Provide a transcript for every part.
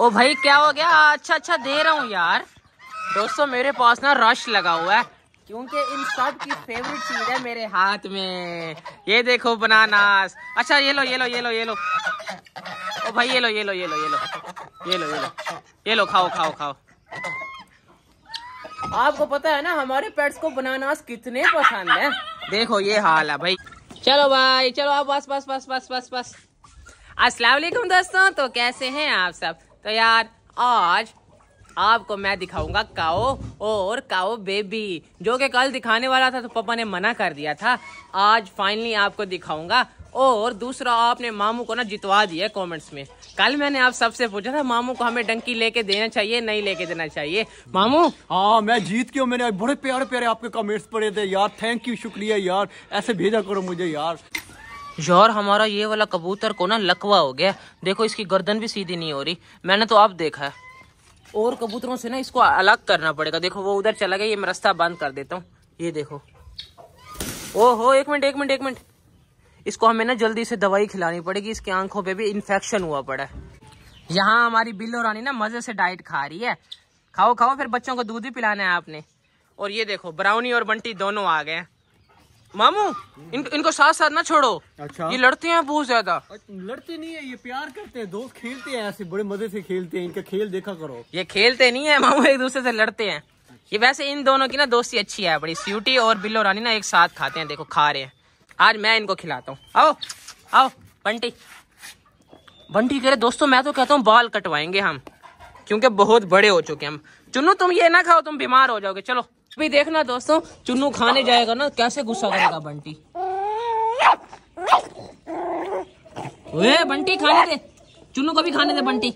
ओ भाई क्या हो गया अच्छा अच्छा दे रहा हूँ यार दोस्तों मेरे पास ना रश लगा हुआ है क्योंकि इन सब की फेवरेट चीज है मेरे हाथ में ये देखो बनानास अच्छा ये लो ये लो ये लो ये लो ओ भाई ये लो ये लो ये लो ये लो ये लो ये लो ये लो खाओ खाओ खाओ आपको पता है ना हमारे पेट्स को बनानास कितने पसंद है देखो ये हाल है भाई चलो भाई चलो आप बस बस बस बस बस बस अस्सलाम वालेकुम दोस्तों तो कैसे हैं आप सब तो यार आज आपको मैं दिखाऊंगा काओ और काओ बेबी जो कि कल दिखाने वाला था तो पापा ने मना कर दिया था आज फाइनली आपको दिखाऊंगा और दूसरा आपने मामू को ना जितवा दिया कमेंट्स में कल मैंने आप सबसे पूछा था मामू को हमें डंकी लेके देना चाहिए नहीं लेके देना चाहिए मामू हाँ मैं जीत गया मैंने बड़े प्यारे प्यारे आपके कमेंट्स पड़े थे यार थैंक यू शुक्रिया यार ऐसे भेजा करो मुझे यार यार हमारा ये वाला कबूतर को ना लकवा हो गया देखो इसकी गर्दन भी सीधी नहीं हो रही मैंने तो आप देखा है और कबूतरों से ना इसको अलग करना पड़ेगा देखो वो उधर चला गया ये मैं रास्ता बंद कर देता हूँ ये देखो ओहो एक मिनट एक मिनट एक मिनट इसको हमें ना जल्दी से दवाई खिलानी पड़ेगी इसकी आंखों पे भी इन्फेक्शन हुआ पड़ा है यहाँ हमारी बिल्लो रानी ना मज़े से डाइट खा रही है खाओ खाओ फिर बच्चों को दूध भी पिलाना है आपने और ये देखो ब्राउनी और बंटी दोनों आ गए हैं मामू इन, इनको साथ साथ ना छोड़ो अच्छा ये लड़ते हैं बहुत ज्यादा लड़ते नहीं है ये प्यार करते हैं दोस्त खेलते हैं ऐसे बड़े मजे से खेलते हैं इनका खेल देखा करो ये खेलते नहीं है मामू एक दूसरे से लड़ते हैं ये वैसे इन दोनों की ना दोस्ती अच्छी है बड़ी स्यूटी और बिल्लो रानी ना एक साथ खाते हैं देखो खा रहे हैं आज मैं इनको खिलाता हूँ आओ आओ बंटी बंटी कह रहे दोस्तों मैं तो कहता हूँ बाल कटवाएंगे हम क्योंकि बहुत बड़े हो चुके हम चुनो तुम ये ना खाओ तुम बीमार हो जाओगे चलो भी देखना दोस्तों चुनू खाने जाएगा ना कैसे गुस्सा करेगा बंटी बंटी खाने दे चुनू को भी खाने दे बंटी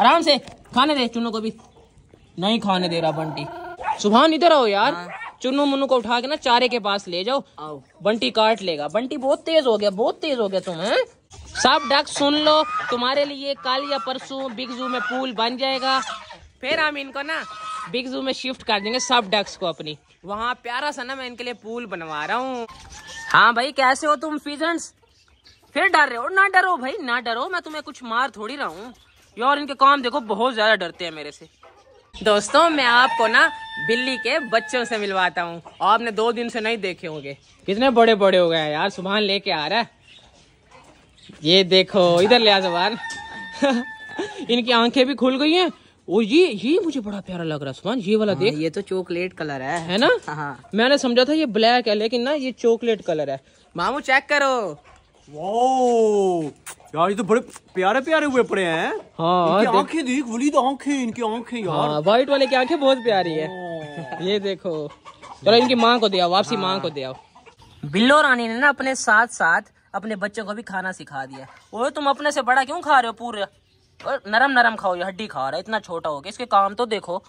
आराम से खाने दे चुनू को भी नहीं खाने दे रहा बंटी सुबह इधर आओ यार हाँ। चुनू मुन्नू को उठा के ना चारे के पास ले जाओ आओ बंटी काट लेगा बंटी बहुत तेज हो गया बहुत तेज हो गया तुम है सब डक सुन लो तुम्हारे लिए कल या परसों बिग जू में पूल बन जाएगा फिर हम इनको ना बिग जू में शिफ्ट कर देंगे सब डक्स को अपनी वहाँ प्यारा सा ना मैं इनके लिए पूल बनवा रहा हूँ हाँ भाई कैसे हो तुम फीजेंट्स फिर डर रहे हो ना डरो भाई ना डरो मैं तुम्हें कुछ मार थोड़ी रहा हूँ यार इनके काम देखो बहुत ज्यादा डरते हैं मेरे से दोस्तों मैं आपको ना बिल्ली के बच्चों से मिलवाता हूँ आपने दो दिन से नहीं देखे होंगे कितने बड़े बड़े हो गए यार सुबह लेके आ रहा है ये देखो इधर ले आ जबान इनकी आंखें भी खुल गई हैं और ये ये मुझे बड़ा प्यारा लग रहा है ये वाला हाँ, देख ये तो चॉकलेट कलर है है ना हाँ, हाँ। मैंने समझा था ये ब्लैक है लेकिन ना ये चॉकलेट कलर है मामू चेक करो यार ये तो बड़े प्यारे प्यारे हुए पड़े हैं हाँ इनकी आंखें देख तो आंखें इनकी आंखें यार हाँ, व्हाइट वाले की आंखें बहुत प्यारी है ये देखो चलो इनकी माँ को दिया वापसी माँ को हाँ। दिया बिल्लो रानी ने ना अपने साथ साथ अपने बच्चों को भी खाना सिखा दिया और तुम अपने से बड़ा क्यों खा रहे हो पूरा और नरम नरम खाओ ये हड्डी खा रहा है इतना छोटा हो गया इसके काम तो देखो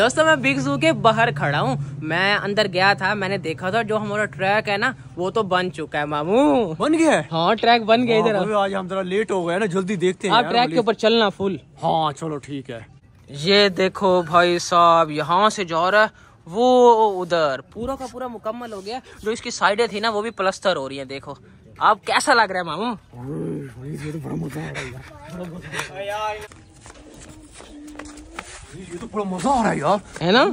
दोस्तों मैं बिग जू के बाहर खड़ा हूँ मैं अंदर गया था मैंने देखा था जो हमारा ट्रैक है ना वो तो बन चुका है मामू बन गया है हाँ ट्रैक बन गया हाँ, इधर हाँ, आज हम जरा लेट हो गए ना जल्दी देखते हैं आप ट्रैक के ऊपर चलना फुल हाँ चलो ठीक है ये देखो भाई साहब यहाँ से जा रहा है वो उधर पूरा का पूरा मुकम्मल हो गया जो इसकी साइडे थी ना वो भी प्लस्तर हो रही है देखो आप कैसा लग रहा है मामू ये तो बड़ा मजा आ रहा है यार है ना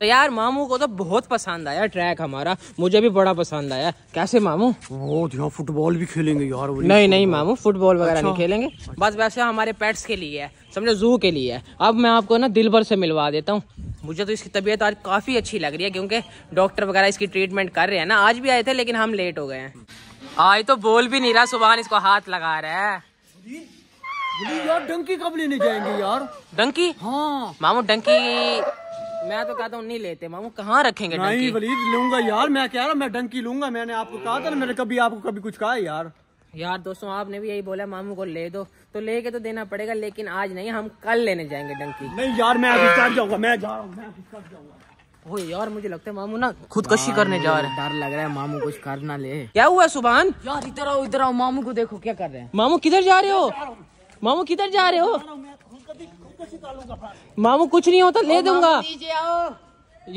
तो यार मामू को तो बहुत पसंद आया ट्रैक हमारा मुझे भी बड़ा पसंद आया कैसे मामू बहुत यार फुटबॉल भी खेलेंगे यार नहीं नहीं मामू फुटबॉल वगैरह अच्छा। नहीं खेलेंगे बस वैसे हमारे पेट्स के लिए है समझो जू के लिए है अब मैं आपको ना दिल भर से मिलवा देता हूँ मुझे तो इसकी तबीयत आज काफ़ी अच्छी लग रही है क्योंकि डॉक्टर वगैरह इसकी ट्रीटमेंट कर रहे हैं ना आज भी आए थे लेकिन हम लेट हो गए हैं आज तो बोल भी नहीं रहा सुबह इसको हाथ लगा रहा है यार डंकी कब लेने जाएंगे यार डंकी हाँ मामू डंकी मैं तो कहता हूँ नहीं लेते मामू कहाँ रखेंगे नहीं वलीद लूंगा यार मैं कह रहा मैं डंकी लूंगा मैंने आपको कहा था ना मैंने कभी आपको कभी कुछ कहा यार यार दोस्तों आपने भी यही बोला मामू को ले दो तो लेके तो देना पड़ेगा लेकिन आज नहीं हम कल लेने जाएंगे डंकी नहीं यार मैं अभी जाऊंगा मैं जा रहा हूँ मैं अभी जाऊंगा यार मुझे लगता है मामू ना खुदकशी हाँ, करने जा रहे हैं डर लग रहा है मामू कुछ कर ना ले क्या हुआ सुबहान यार इधर आओ इधर आओ मामू को देखो क्या कर रहे हैं मामू किधर जा रहे हो मामू किधर जा रहे हो मामू कुछ नहीं होता ले दूंगा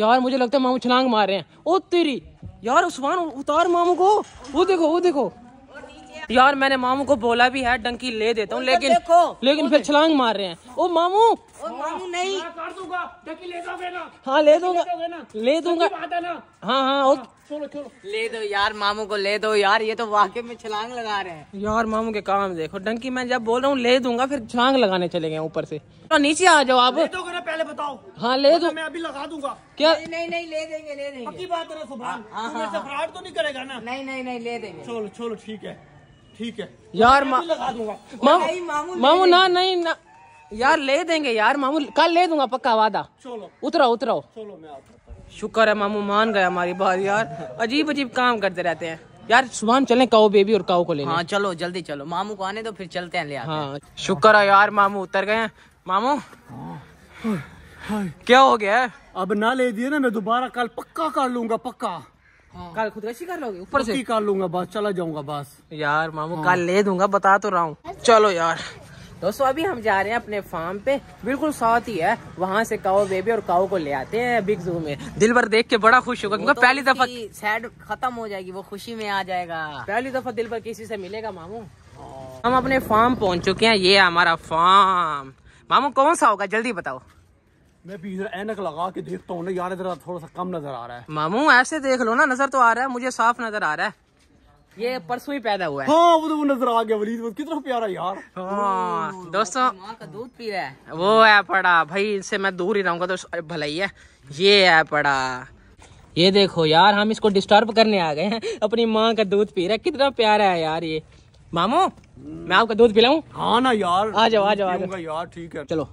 यार मुझे लगता है मामू छलांग मार रहे हैं ओ तेरी यार उस्मान उतार मामू को वो देखो वो देखो यार मैंने मामू को बोला भी है डंकी ले देता हूँ लेकिन लेकिन फिर छलांग मार रहे हैं ओ मामू ओ मामू नहीं हाँ ले दूंगा ले दूंगा हाँ हाँ चलो हाँ, चलो ले दो यार मामू को ले दो यार ये तो वाकई में छलांग लगा रहे हैं यार मामू के काम देखो डंकी मैं जब बोल रहा हूँ ले दूंगा फिर छलांग लगाने चले गए ऊपर से तो नीचे आ जाओ आप पहले बताओ हाँ ले मतलब दो मैं अभी लगा दूंगा क्या नहीं नहीं, नहीं ले देंगे ले देंगे बात है हाँ, हाँ, तो नहीं करेगा ना नहीं नहीं नहीं ले देंगे चलो चलो ठीक है ठीक है यार मा... मामू मामू ना नहीं ना यार ले देंगे यार मामू कल ले दूंगा पक्का वादा चलो उतरा उतरा शुक्र है मामू मान गए हमारी बात यार अजीब अजीब काम करते रहते हैं यार सुबह चले काओ बेबी और काओ को लेने हाँ चलो जल्दी चलो मामू को आने दो फिर चलते हैं ले आते हाँ शुक्र है यार मामू उतर गए मामू क्या हो गया अब ना ले दिए ना मैं दोबारा कल पक्का कर लूंगा पक्का कल हाँ। कल खुदकशी कर लोगे ऊपर से कर लूंगा बस चला जाऊंगा बस यार मामू हाँ। कल ले दूंगा बता तो रहा हूँ चलो यार दोस्तों अभी हम जा रहे हैं अपने फार्म पे बिल्कुल साथ ही है वहाँ से काओ बेबी और काओ को ले आते हैं बिग जू में दिल भर देख के बड़ा खुश होगा क्योंकि तो पहली दफा सैड खत्म हो जाएगी वो खुशी में आ जाएगा पहली दफा दिल भर किसी से मिलेगा मामू हाँ। हम अपने फार्म पहुँच चुके हैं ये हमारा फार्म मामू कौन सा होगा जल्दी बताओ मैं भी इधर एनक लगा के देखता हूँ ना यार इधर थोड़ा सा कम नजर आ रहा है मामू ऐसे देख लो ना नजर तो आ रहा है मुझे साफ नजर आ रहा है ये परसों ही पैदा हुआ है हाँ वो तो वो नजर आ गया वलीद कितना प्यारा यार हाँ दोस्तों का दूध पी रहा है वो है पड़ा भाई इनसे मैं दूर ही रहूंगा तो भलाई है ये है पड़ा ये देखो यार हम इसको डिस्टर्ब करने आ गए हैं अपनी माँ का दूध पी रहा है कितना प्यारा है यार ये मामू मैं आपका दूध पिलाऊं हाँ ना यार आ जाओ आ जाओ यार ठीक है चलो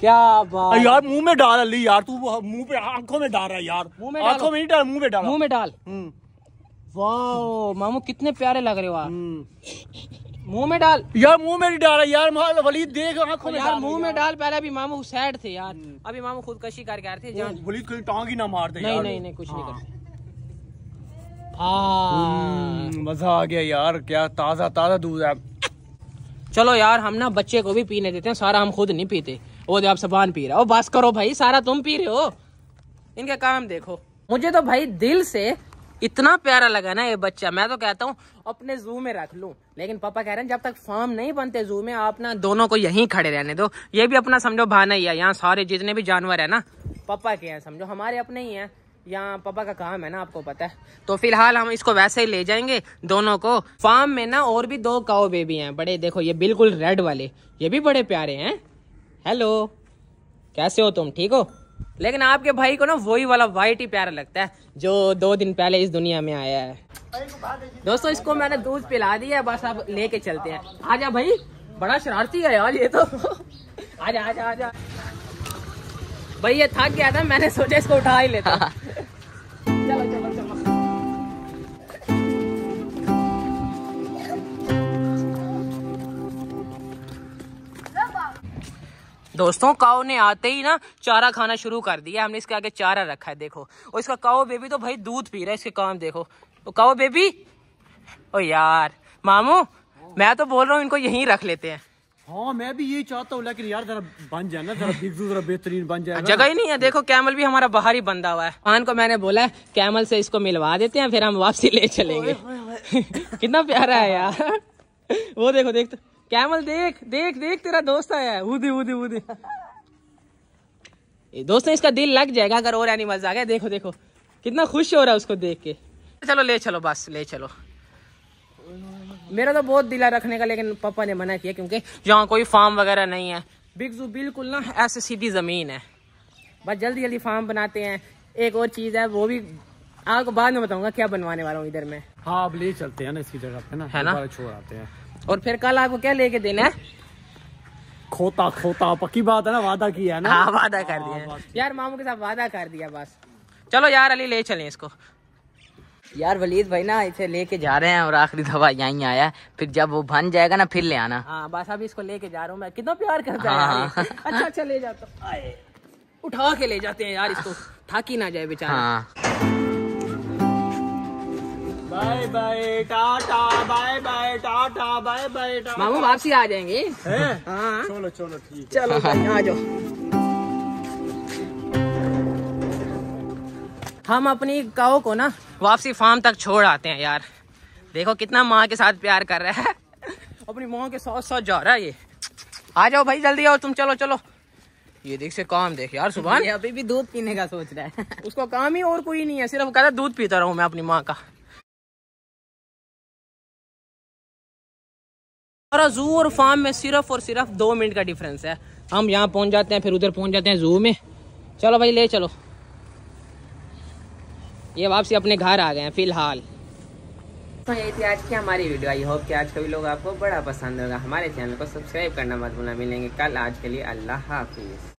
क्या बात यार मुंह में डाल अली यार तू मुंह पे आंखों में डाल रहा है यार मुंह में आंखों में नहीं डाल मुंह में डाल मुंह में डाल हम्म। वाओ मामू कितने प्यारे लग रहे हो आप हम्म। मुंह में डाल यार मुंह में नहीं डाल रहा यार वली देख आंखों में यार मुंह में डाल पहले अभी मामू सैड थे यार हम्म। अभी मामू खुदकशी करके आ रहे थे वली कहीं टांग ही ना मार दे नहीं नहीं नहीं कुछ नहीं हाँ। करते हाँ। मजा आ गया यार क्या ताजा ताजा दूध है चलो यार हम ना बच्चे को भी पीने देते हैं सारा हम खुद नहीं पीते वो जो आप सबान पी रहा हो बस करो भाई सारा तुम पी रहे हो इनका काम देखो मुझे तो भाई दिल से इतना प्यारा लगा ना ये बच्चा मैं तो कहता हूँ अपने जू में रख लू लेकिन पापा कह रहे हैं जब तक फार्म नहीं बनते जू में आप ना दोनों को यहीं खड़े रहने दो ये भी अपना समझो भाना ही है यहाँ सारे जितने भी जानवर है ना पापा के हैं समझो हमारे अपने ही हैं यहाँ पापा का काम है ना आपको पता है तो फिलहाल हम इसको वैसे ही ले जाएंगे दोनों को फार्म में ना और भी दो काओ बेबी हैं बड़े देखो ये बिल्कुल रेड वाले ये भी बड़े प्यारे हैं हेलो कैसे हो तुम ठीक हो लेकिन आपके भाई को ना वही वाला वाइट ही प्यारा लगता है जो दो दिन पहले इस दुनिया में आया है दोस्तों इसको मैंने दूध पिला दिया बस अब लेके चलते हैं आजा भाई बड़ा शरारती है यार ये तो आजा आजा आजा भाई ये थक गया था मैंने सोचा इसको उठा ही लेता चलो चलो चलो दोस्तों काओ ने आते ही ना चारा खाना शुरू कर दिया हमने इसके आगे चारा रखा है देखो और इसका काओ बेबी तो भाई दूध पी रहा है इसके काम देखो तो काओ बेबी ओ यार मामू मैं तो बोल रहा हूँ इनको यहीं रख लेते हैं हाँ मैं भी यही चाहता हूँ लेकिन यार जरा बन जाए ना जरा बिगजू जरा बेहतरीन बन जाए जगह ही नहीं है देखो कैमल भी हमारा बाहर ही बंधा हुआ है आन को मैंने बोला है कैमल से इसको मिलवा देते हैं फिर हम वापसी ले चलेंगे कितना प्यारा है यार वो देखो देखते कैमल देख देख देख तेरा दोस्त आया है उदी उदी ये दोस्तों इसका दिल लग जाएगा अगर और एनिमल्स आ गए देखो देखो कितना खुश हो रहा है उसको देख के चलो ले चलो बस ले चलो मेरा तो बहुत दिला रखने का लेकिन पापा ने मना किया क्योंकि जहाँ कोई फार्म वगैरह नहीं है बिग जू बिल्कुल ना ऐसे सीधी ज़मीन है बस जल्दी जल्दी फार्म बनाते हैं एक और चीज़ है वो भी आपको बाद में बताऊंगा क्या बनवाने वाला हूँ इधर में हाँ अब ले चलते हैं ना इसकी जगह पे ना है ना छोड़ आते हैं और फिर कल आपको क्या लेके देना है खोता खोता पक्की बात है ना वादा किया है ना हाँ वादा कर दिया हाँ, यार मामू के साथ वादा कर दिया बस चलो यार अली ले चले इसको यार वलीद भाई ना इसे लेके जा रहे हैं और आखिरी दफा यहीं आया फिर जब वो बन जाएगा ना फिर ले आना हाँ बस अभी इसको लेके जा रहा हूँ मैं कितना प्यार करता हाँ। अच्छा अच्छा ले जाता उठा के ले जाते हैं यार इसको हाँ। थक ही ना जाए बेचारा हाँ। Bye bye tata bye bye tata bye bye मामू वापसी आ जाएंगे हाँ। चलो चलो ठीक चलो आ जाओ हम अपनी गाओ को ना वापसी फार्म तक छोड़ आते हैं यार देखो कितना माँ के साथ प्यार कर रहा है अपनी माँ के साथ साथ जा रहा है ये आ जाओ भाई जल्दी आओ तुम चलो चलो ये देख से काम देख यार सुबह अभी भी दूध पीने का सोच रहा है उसको काम ही और कोई नहीं है सिर्फ कहता दूध पीता रहूँ मैं अपनी माँ का और जू और फार्म में सिर्फ और सिर्फ दो मिनट का डिफरेंस है हम यहाँ पहुँच जाते हैं फिर उधर पहुँच जाते हैं जू में चलो भाई ले चलो ये वापसी अपने घर आ गए हैं फिलहाल तो यही थी आज की हमारी वीडियो आई होप कि आज का भी लोग आपको बड़ा पसंद होगा हमारे चैनल को सब्सक्राइब करना मत भूलना मिलेंगे कल आज के लिए अल्लाह हाफिज़